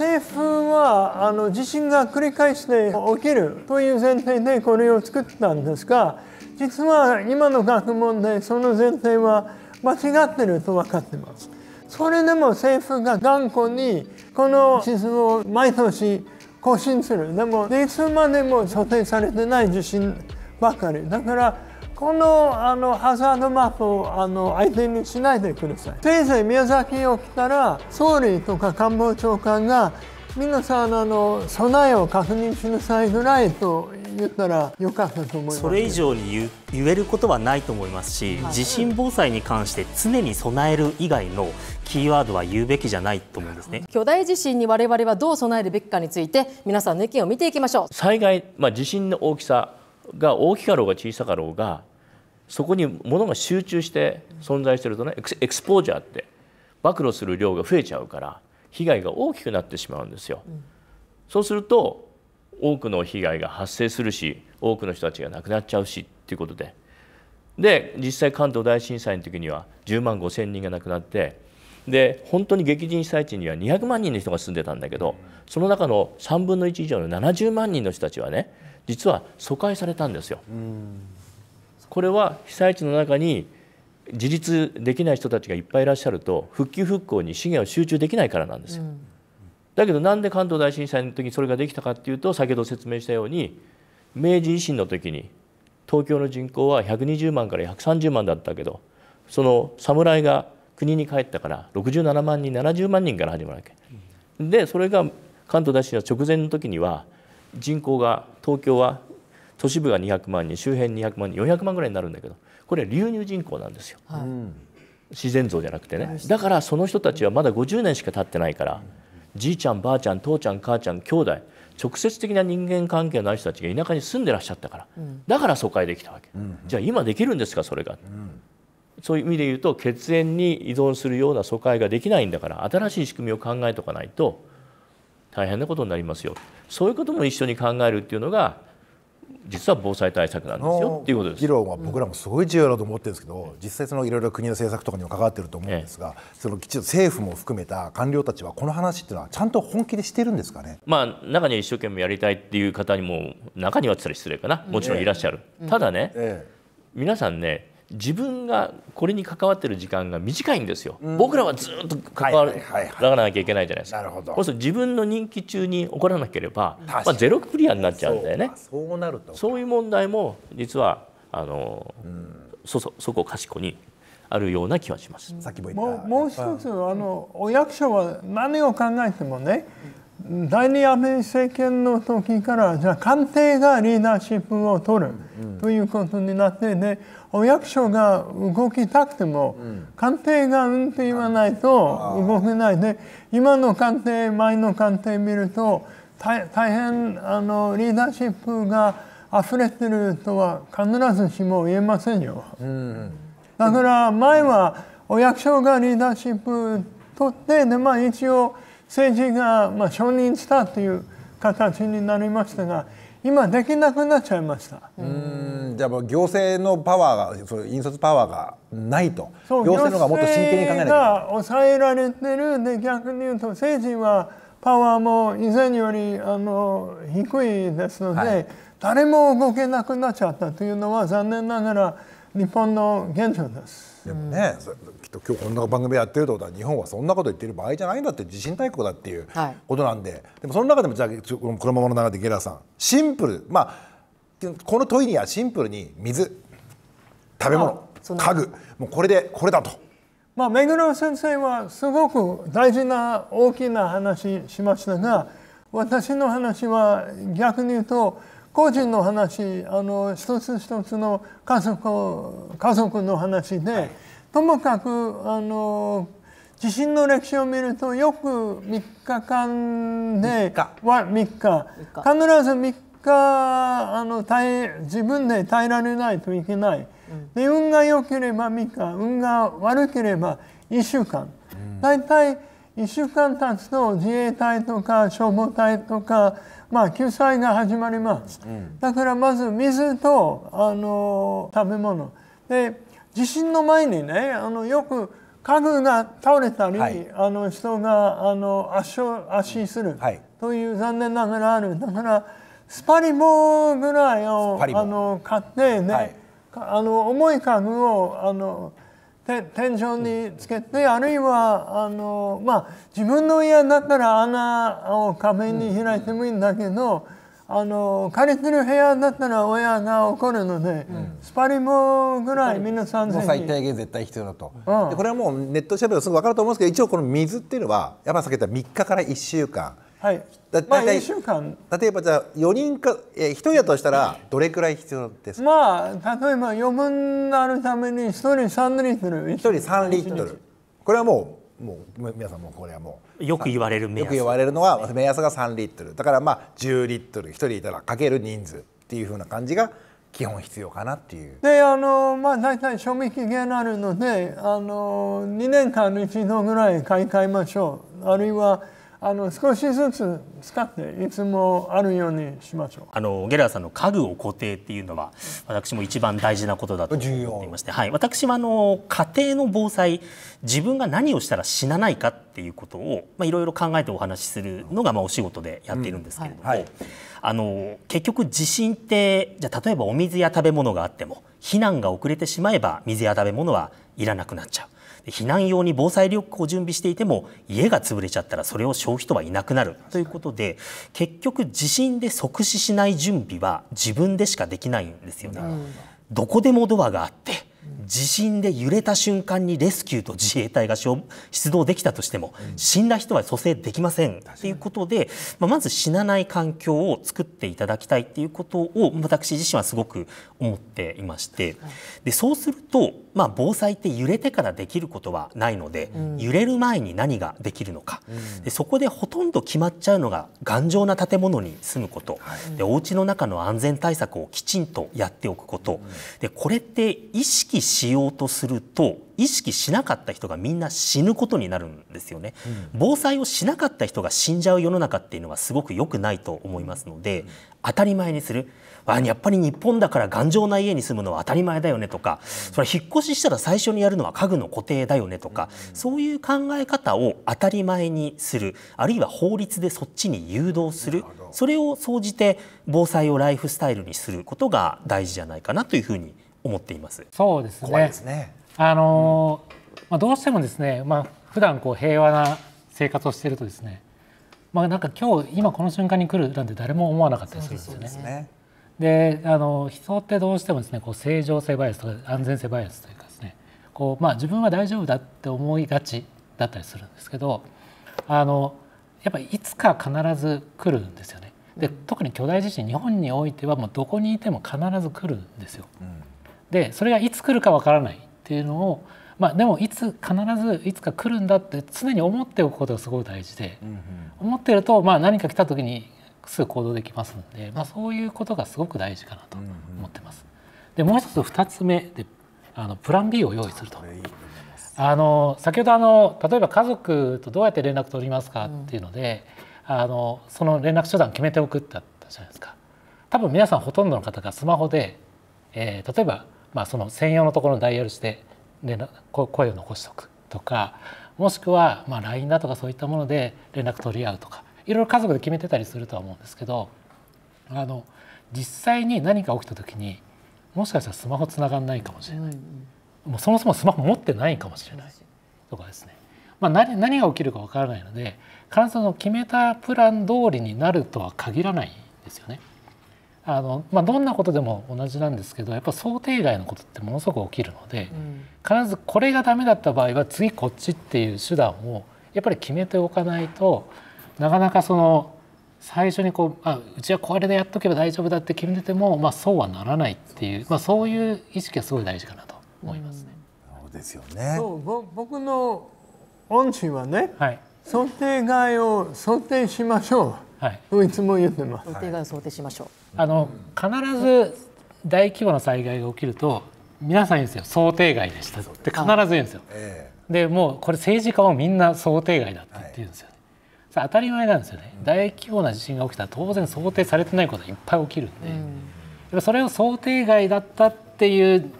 政府はあの地震が繰り返して起きるという前提でこれを作ったんですが実は今の学問でその前提は間違ってると分かってます。それでも政府が頑固にこの地図を毎年更新する。でも、いつまでも想定されてない地震ばかり。だから、このあのハザードマップをあの相手にしないでください。せいぜい宮崎を来たら総理とか官房長官が皆さんあの備えを確認しなさいぐらいと言ったらよかったと思いますそれ以上に言えることはないと思いますし、はい、地震防災に関して常に備える以外のキーワードは言うべきじゃないと思うんですね巨大地震に我々はどう備えるべきかについて皆さんの意見を見ていきましょう災害、まあ、地震の大きさが大きかろうが小さかろうがそこに物が集中して存在してるとねエクスポージャーって暴露する量が増えちゃうから被害が大きくなってしまうんですよ。そうすると多くの被害が発生するし多くの人たちが亡くなっちゃうしっていうことでで実際関東大震災の時には10万5,000人が亡くなってで本当に激甚被災地には200万人の人が住んでたんだけどその中の3分の1以上の70万人の人たちはね実は疎開されたんですよ。うんこれは被災地の中に自立できない人たちがいっぱいいらっしゃると復旧復興に資源を集中できないからなんですよ。うん、だけどなんで関東大震災の時にそれができたかっていうと先ほど説明したように明治維新の時に東京の人口は120万から130万だったけどその侍が国に帰ったから67万人70万人から始まるわけ。でそれが関東大震災直前の時には人口が東京は都市部が200万人周辺200万人400万ぐらいになるんだけどこれは流入人口なんですよ、自然増じゃなくてねだからその人たちはまだ50年しか経ってないからじいちゃんばあちゃん父ちゃん母ちゃん兄弟直接的な人間関係のない人たちが田舎に住んでらっしゃったから、うん、だから疎開できたわけ、うん、じゃあ今できるんですかそれが、うん、そういう意味で言うと血縁に依存するような疎開ができないんだから新しい仕組みを考えとかないと大変なことになりますよそういうことも一緒に考えるっていうのが実は防災対策なんですよっていうことです議論は僕らもすごい重要だと思ってるんですけど、実際そのいろいろ国の政策とかにも関わってると思うんですが、ええ、そのきちんと政府も含めた官僚たちはこの話っていうのはちゃんと本気でしてるんですかね。まあ中には一生懸命やりたいっていう方にも中にはつら失礼かなもちろんいらっしゃる。ただね、皆さんね自分がこれに関わってる時間が短いんですよ、うん、僕らはずっと関わらなきゃいけないじゃないですか、なるほどそうすると自分の任期中に起こらなければ、まあ、ゼロクリアになっちゃうんだよねそうなるとそういう問題も実はあの、うん、そそそこかしこにあるような気はします。もうもう一つあのお役所は何を考えてもね第二安倍政権の時からじゃあ官邸がリーダーシップを取るということになってでお役所が動きたくても官邸がうんって言わないと動けないで今の官邸前の官邸見ると大変あのリーダーシップが溢れてるとは必ずしも言えませんよ。だから前はお役所がリーダーシップ取ってでまあ一応政治がまあ承認したという形になりましたが今できなくなっちゃいましたうんじゃあ行政のパワーがその引率パワーがないと行政の方がもっと真剣に考えな抑えられてるで逆に言うと政治はパワーも以前よりあの低いですので、はい、誰も動けなくなっちゃったというのは残念ながら日本の現状です。でもね、うん、きっと今日こんな番組やってるってことは日本はそんなこと言ってる場合じゃないんだって地震大国だっていうことなんで、はい、でもその中でもじゃあこのままのれでゲラさんシンプルまあこの問いにはシンプルに水食べ物家具もうこれでこれだと。まあ、目黒先生はすごく大事な大きな話しましたが私の話は逆に言うと個人の話あの一つ一つの家族家族の話で、はい、ともかくあの地震の歴史を見るとよく3日間では3日必ず3日あの耐自分で耐えられないといけない、うん、で運が良ければ3日運が悪ければ1週間、うん、たい1週間経つと自衛隊とか消防隊とか、まあ、救済が始まります、だからまず水とあの食べ物で地震の前にねあのよく家具が倒れたり、はい、あの人があの圧勝圧死するという残念ながらあるだからスパリボぐらいをあの買ってね、はい、あの重い家具をあのテンションにつけてあるいはあの、まあ、自分の家だったら穴を壁に開いてもいいんだけど、あの借りてる部屋だったら親が怒るので、うん、スパリもぐらい皆さんぜ最低限絶対必要だと、うん、でこれはもうネット調べるとすぐ分かると思うんですけど一応この水っていうのは山さっき言った3日から1週間。はい、だまあ週間例えばじゃあ4人か、え一1人だとしたらどれくらい必要ですかまあ例えば余分なるために1人3リットル1人3リットルこれはもうもう皆さんもこれはもうよく言われる目安よく言われるのは目安が3リットルだからまあ10リットル1人いたらかける人数っていうふうな感じが基本必要かなっていう。であのまあ大体賞味期限あるのであの2年間に一度ぐらい買い替えましょうあるいはあの少しずつ使っていつもあるようにしましょうあのゲラーさんの家具を固定っていうのは私も一番大事なことだと思っていまして、はい、私はあの家庭の防災自分が何をしたら死なないかっていうことをいろいろ考えてお話しするのがまあお仕事でやっているんですけれども、うんはい、あの結局地震ってじゃ例えばお水や食べ物があっても避難が遅れてしまえば水や食べ物はいらなくなっちゃう。避難用に防災リュックを準備していても家が潰れちゃったらそれを消費とはいなくなるということで結局地震で即死しない準備は自分でしかできないんですよね。どこでもドアがあって地震で揺れた瞬間にレスキューと自衛隊が出動できたとしても死んだ人は蘇生できませんということで、まあ、まず死なない環境を作っていただきたいということを私自身はすごく思っていましてでそうするとまあ、防災って揺れてからできることはないので、うん、揺れる前に何ができるのか、うん、でそこでほとんど決まっちゃうのが頑丈な建物に住むこと、はい、でお家の中の安全対策をきちんとやっておくこと、うん、でこれって意識しようとすると意識しなかった人がみんな死ぬことになるんですよね、うん、防災をしなかった人が死んじゃう世の中っていうのはすごく良くないと思いますので、うん、当たり前にするやっぱり日本だから頑丈な家に住むのは当たり前だよねとかそれ引っ越ししたら最初にやるのは家具の固定だよねとかそういう考え方を当たり前にするあるいは法律でそっちに誘導するそれを総じて防災をライフスタイルにすることが大事じゃないかなというふうに思っています。そうですね。すねあのまあどうしてもですね、まあ普段こう平和な生活をしているとですね、まあなんか今日今この瞬間に来るなんて誰も思わなかったりするんですよね。であの人ってどうしてもですねこう正常性バイアスとか安全性バイアスというかですねこう、まあ、自分は大丈夫だって思いがちだったりするんですけどあのやっぱりいつか必ず来るんですよね。で特に巨大地震日本においてはもうどこにいても必ず来るんですよ。でそれがいつ来るかわからないっていうのを、まあ、でもいつ必ずいつか来るんだって常に思っておくことがすごい大事で、思ってると、まあ、何か来た時にすぐ行動できますので、まあ、そういうことがすごく大事かなと思ってます。でもう一つ2つ目であのプラン B を用意すると。あの先ほどあの例えば家族とどうやって連絡取りますかっていうので、うん、あのその連絡手段決めておくってあったじゃないですか多分皆さんほとんどの方がスマホで、えー、例えば、まあ、その専用のところにダイヤルして連絡声を残しておくとかもしくは、まあ、LINE だとかそういったもので連絡取り合うとかいろいろ家族で決めてたりするとは思うんですけどあの実際に何か起きた時にもしかしたらスマホつながんないかもしれない、うんうん、もうそもそもスマホ持ってないかもしれないとかですね、まあ何、何が起きるかわからないので必ずその決めたプラン通りになるとは限らないですよね。あのまあ、どんなことでも同じなんですけどやっぱ想定外のことってものすごく起きるので、うん、必ずこれが駄目だった場合は次こっちっていう手段をやっぱり決めておかないとなかなかその最初にこうあうちはこれでやっとけば大丈夫だって決めてても、まあ、そうはならないっていう、まあ、そういう意識はすごい大事かなと思いますね。うそうですよねそう僕の恩師はね、はい、想定外を想定しましょう、はい、いつも言ってます。想定外を想定しましょう、あの必ず大規模な災害が起きると皆さん言うんですよ想定外でしたって必ず言うんですよ。でもうこれ政治家はみんな想定外だって言うんですよ。当たり前なんですよね大規模な地震が起きたら当然想定されてないことがいっぱい起きるんで、うん、それを想定外だったっていう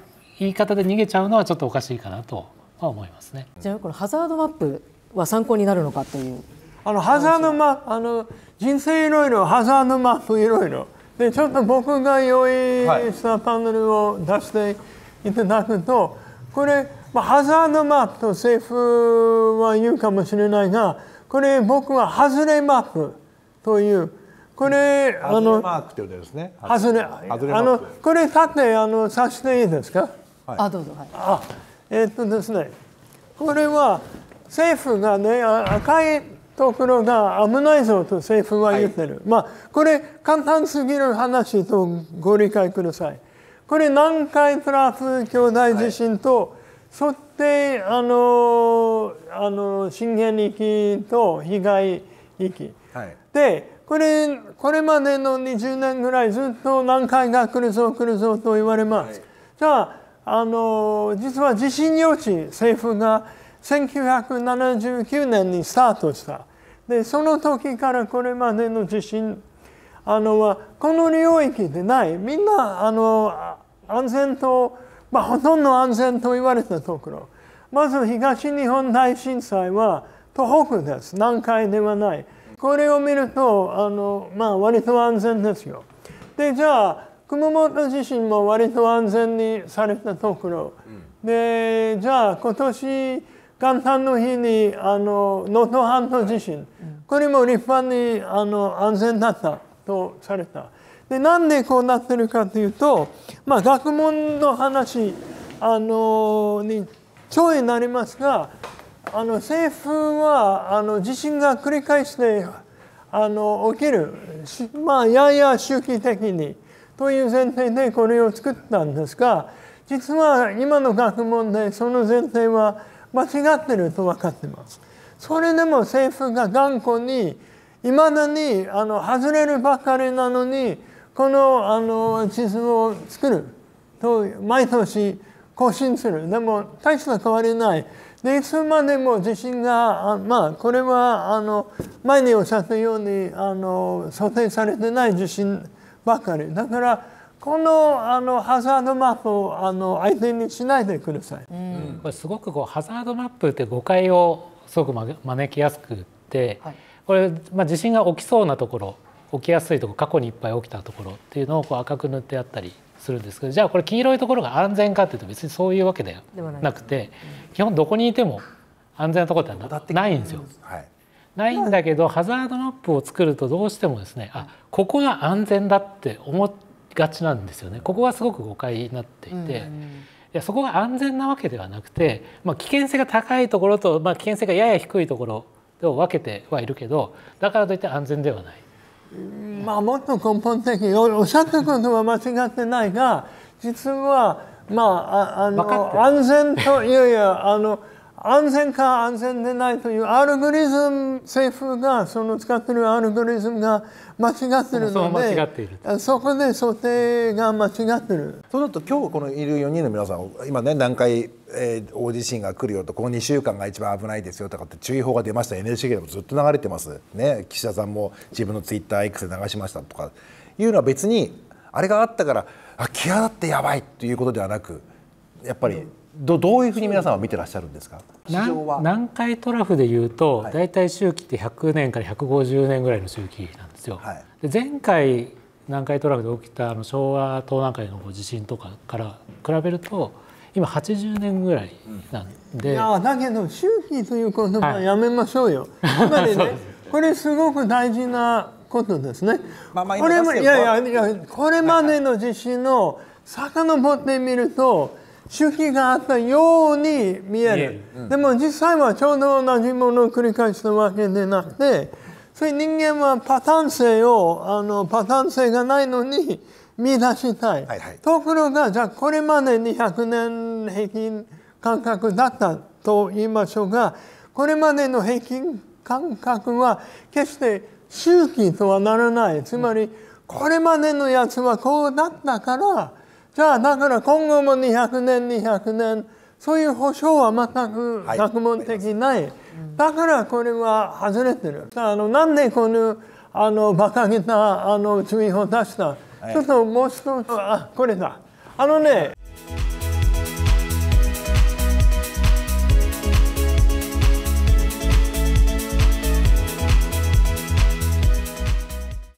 言い方で逃げちゃうのはちょっとおかしいかなとは思いますね。じゃあこのハザードマップは参考になるのかという。あのハザードマあの人生いろいろハザードマップいろいろでちょっと僕が用意したパネルを出していただくと、これ、まあ、ハザードマップと政府は言うかもしれないがこれ僕は外れマップというこれあのマークというこれあ立ってあのさしていいですか？はい、あどうぞはい。あえー、っとですねこれは政府がね赤いところが危ないぞと政府は言ってる、はい、まあこれ簡単すぎる話とご理解くださいこれ南海トラフ巨大地震と、はいであのあの震源域と被害域、はい、でこれこれまでの20年ぐらいずっと何回か来るぞ来るぞと言われます。はい、じゃああの実は地震予知政府が1979年にスタートした。でその時からこれまでの地震あのはこの領域でないみんなあの安全とまあ、ほとんど安全と言われたところ。まず東日本大震災は東北です。南海ではない。これを見ると、あの、まあ、割と安全ですよ。で、じゃあ、熊本地震も割と安全にされたところ。で、じゃあ、今年、元旦の日に、あの、能登半島地震、これも立派に、あの、安全だったとされた。で、なんでこうなってるかというと、まあ、学問の話、あの、に脅威になりますがあの政府はあの地震が繰り返してあの起きるまあやや周期的にという前提でこれを作ったんですが実は今の学問でその前提は間違ってると分かってます。それでも政府が頑固にいまだにあの外れるばかりなのにこのあの地図を作ると毎年更新するでも大した変わりないでいつまでも地震があまあこれはあの前におっしゃったようにあの想定されてない地震ばかりだからこのあのハザードマップをあの相手にしないでください、うん、これすごくこうハザードマップって誤解をすごく招きやすくって、はい、これ、まあ、地震が起きそうなところ起きやすいところ過去にいっぱい起きたところっていうのをこう赤く塗ってあったりするんですけどじゃあこれ黄色いところが安全かっていうと別にそういうわけではなくて基本どこにいても安全なところってないんですよ。ないんだけどハザードマップを作るとどうしてもですねあここが安全だって思がちなんですよねここがすごく誤解になっていて。いやそこが安全なわけではなくて、まあ、危険性が高いところと、まあ、危険性がやや低いところを分けてはいるけどだからといって安全ではないまあ、もっと根本的におっしゃったことは間違ってないが実は、まあ、ああの安全といやいやあの安全か安全でないというアルゴリズム政府がその使っているアルゴリズムが間違ってるのでそこで想定が間違ってるそうなると今日このいる4人の皆さん今ね何回えー、大地震が来るよとこの2週間が一番危ないですよとかって注意報が出ました NHK でもずっと流れてますね岸田さんも自分のツイッター X で流しましたとかいうのは別にあれがあったからあ際立ってやばいということではなくやっぱりどどういうふうに皆さんは見てらっしゃるんですか南海トラフでいうと、はい、大体周期って100年から150年ぐらいの周期なんですよ。はい、で前回南海トラフで起きたあの昭和東南海の地震とかから比べると今80年ぐらいなんで、うん、だけど周期という言葉はやめましょうよ、はい、つまりね これすごく大事なことですね。まあまあ、これいやいやこれまでの地震の遡ってみると周期があったように見える、うん、でも実際はちょうど同じものを繰り返したわけでなくてそれ人間はパターン性をあのパターン性がないのに見出したい、はいはい、ところがじゃあこれまで200年平均感覚だったと言いましょうがこれまでの平均感覚は決して周期とはならないつまりこれまでのやつはこうだったからじゃあだから今後も200年200年そういう保証は全く学問的ない、はい、だからこれは外れてる。あのなんでこのあの馬鹿げたあの注意を出したちょっともう一つ、これだ。あのね、